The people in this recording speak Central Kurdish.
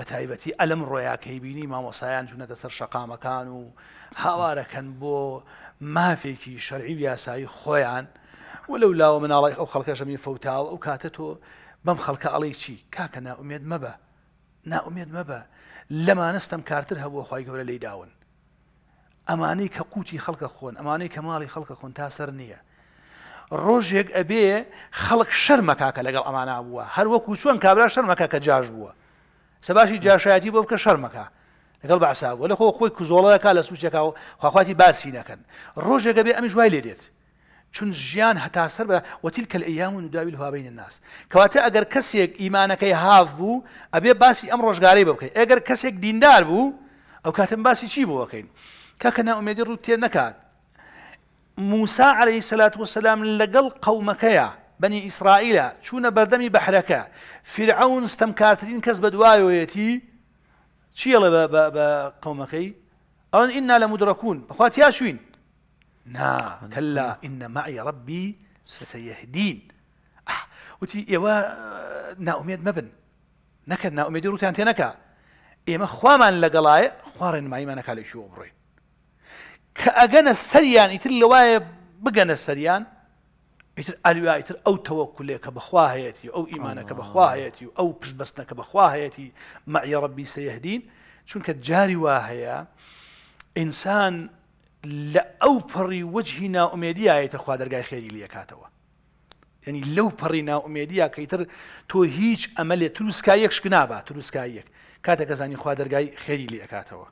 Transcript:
بە تایبەتی ئەلم ڕۆیاکەی بینی مامۆسایان تونەتە سەر شەقامەکان و هاوارەکەن بۆ مافێکی شەرعی یاسایی خۆیان وەلو لاوە مناڵی ئەو خەڵکەشەمی فەوتاو ئەو کاتە تۆ بەم خەڵکە ئەڵی چی کاکە ناومێت مەبە ناومێت مەبە لەمانستم کارتر هەبوو خی گەورە لی داون ئەمانەی کە قوتی خەڵکە خۆن ئەمانەی کە ماڵی خەڵکە خۆن تا سەر نییە ڕۆژێک ئەبێ خەڵک شەرمەکاکە لەگەڵ ئەمانە بووە هەروەکو چۆن کابرا شەرمەکە کە جااش بووە سەباشی جاشایەتی بۆ بکە شەرمەکە لەگەڵ بەعساوە لە خۆ خۆی کوزۆڵەکە لە سوچێکا و خواخواتی باسی نەکەن ڕۆژێکە بێ ئەمیش وای لێ دێت چون ژیان هەتا سەر بە وتیلکە لە ئەیام و نداویل هاوین الناس کەواتە ئەگەر کەسێک ئیمانەکەی هاف بوو ئەبێ باسی ئەم ڕۆژگاری بکەین ئەگەر کەسێک دیندار بوو ئەو کاتم باسی چی بۆکەین کاکە ناومێدی ڕوو تێ نەکات موسا عليه سلات وسلام لەگەڵ قەومەکەیە بني إسرائيل شو نبردمي بحركة فرعون ستەمکارترین کەس بە دوایەتی چیڵە بە قومەکەی ئەوان ئنا لە أخوات يا شوين نا كلا نعم. إن معي ربي سيهدين آه. وتي نا أميد مبن نكا ناوميد روتيان تينكا إيما خوامان لقلاي خوارن معي ما نكالي شو أبرين كأغنى السريان يتل لواي بقنا السريان ئیتر ئەلوایتر ئەو تەوەکولێکە بەخواهەتی ئەو ئیمانەکە بەخواهەتی و ئەو پشبستنەکە بەخواهەتی مەعیڕەبی سەیهدین چونکە جاری وا هەیە ئینسان لە ئەو پڕی وەجهی ناومێدیایەتە خوا دەرگای خێری لەکاتەوە یعنی لەو پەڕی ناومێدیە کەیتر تۆ هیچ ئەمەلێ تروسکا یەکشک نابە تروسکایەک کاتە کەزانی خوا دەرگای خێری لەکاتەوە.